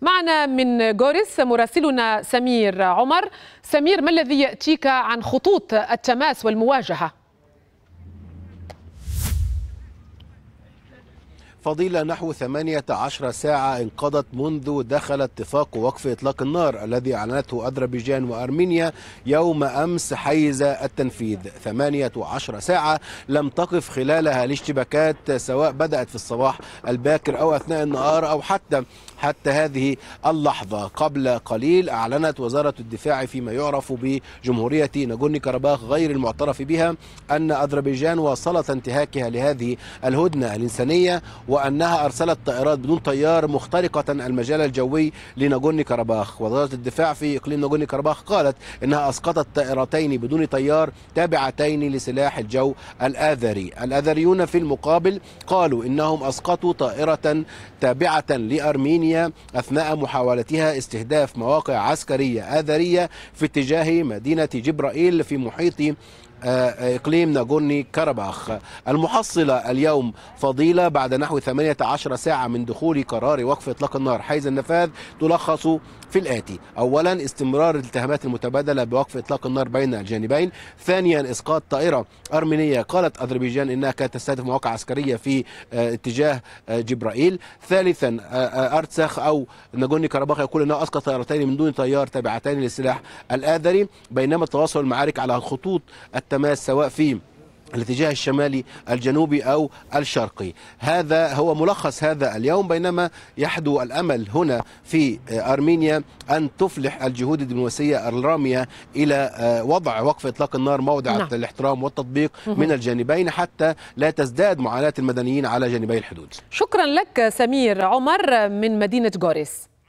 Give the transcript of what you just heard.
معنا من جوريس مراسلنا سمير عمر سمير ما الذي يأتيك عن خطوط التماس والمواجهة فضيلة نحو 18 ساعة انقضت منذ دخل اتفاق وقف إطلاق النار الذي أعلنته أذربيجان وأرمينيا يوم أمس حيز التنفيذ 18 ساعة لم تقف خلالها الاشتباكات سواء بدأت في الصباح الباكر أو أثناء النهار أو حتى حتى هذه اللحظة قبل قليل أعلنت وزارة الدفاع فيما يعرف بجمهورية ناغورني كرباخ غير المعترف بها أن أذربيجان واصلت انتهاكها لهذه الهدنة الإنسانية وأنها أرسلت طائرات بدون طيار مخترقة المجال الجوي لناجورني كرباخ وزارة الدفاع في إقليم ناجورني كرباخ قالت إنها أسقطت طائرتين بدون طيار تابعتين لسلاح الجو الآذري الآذريون في المقابل قالوا إنهم أسقطوا طائرة تابعة لأرمينيا أثناء محاولتها استهداف مواقع عسكرية آذرية في اتجاه مدينة جبرائيل في محيط آه، إقليم ناجورني كرباخ المحصلة اليوم فضيلة بعد نحو 18 ساعة من دخول قرار وقف إطلاق النار حيز النفاذ تلخص في الآتي أولا استمرار الاتهامات المتبادلة بوقف إطلاق النار بين الجانبين ثانيا إسقاط طائرة أرمينية قالت أذربيجان إنها كانت تستهدف مواقع عسكرية في آه، اتجاه آه، جبرائيل ثالثا آه، أرتسخ أو ناجوني كرباخ يقول إنه أسقط طائرتين من دون طيار تابعتين للسلاح الآذري بينما تواصل المعارك على خطوط التماس سواء في الاتجاه الشمالي الجنوبي او الشرقي هذا هو ملخص هذا اليوم بينما يحدو الامل هنا في آه، ارمينيا ان تفلح الجهود الدبلوماسيه الراميه الى آه، وضع وقف اطلاق النار موضع نعم. الاحترام والتطبيق من الجانبين حتى لا تزداد معاناه المدنيين على جانبي الحدود شكرا لك سمير عمر من مدينه جوريس